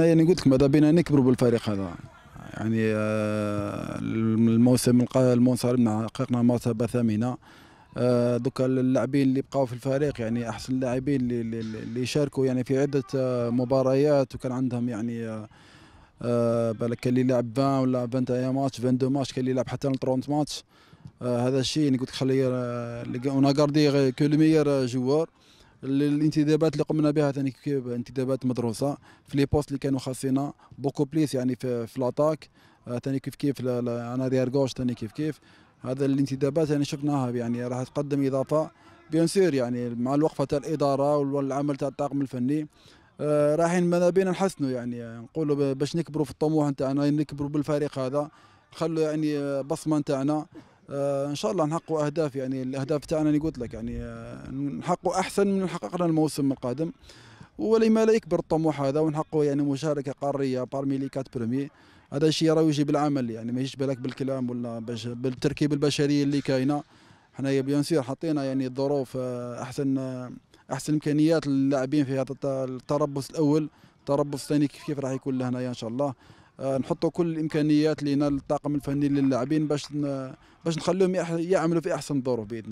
يعني قلت لك ماذا بينا نكبروا بالفريق هذا يعني آه، الموسم المنصرم حققنا مرتبه ثامنه آه، دوكا اللاعبين اللي بقاو في الفريق يعني احسن اللاعبين اللي, اللي شاركوا يعني في عده آه، مباريات وكان عندهم يعني بالك كان اللي لعب 20 ولا 21 ماتش 22 ماتش كان اللي لعب حتى 30 ماتش هذا الشيء اللي يعني قلت لك خلي اون غاردي كو لو ميور جوار الانتدابات اللي قمنا بها ثاني انتدابات مدروسه في لي بوست اللي كانوا خاصينا بوكو بليس يعني في, في لاطاك ثاني آه، كيف كيف انا ديار غوش ثاني كيف كيف هذا الانتدابات يعني شفناها يعني راح تقدم اضافه بيان سير يعني مع الوقفه تاع الاداره والعمل تاع الطاقم الفني آه، رايحين ماذا بينا نحسنوا يعني نقولوا باش نكبروا في الطموح نتاعنا نكبروا بالفريق هذا نخلوا يعني آه، بصمه نتاعنا آه، ان شاء الله نحقق اهداف يعني الاهداف تاعنا اللي قلت لك يعني آه، نحقق احسن من حققنا الموسم القادم ولما لا يكبر الطموح هذا ونحقق يعني مشاركه قاريه بارمي لي كات برومي هذا الشيء راه يجي بالعمل يعني ما يجيش بالك بالكلام ولا بالتركيبه البشريه اللي كاينه حنا بيان سير حطينا يعني الظروف آه، احسن احسن امكانيات للاعبين في هذا التربص الاول التربص الثاني كيف كيف راح يكون لهنايا ان شاء الله آه، نحطوا كل الامكانيات لنا الطاقم الفني للاعبين باش باش نخليهم يعملوا في احسن ظروف باذن الله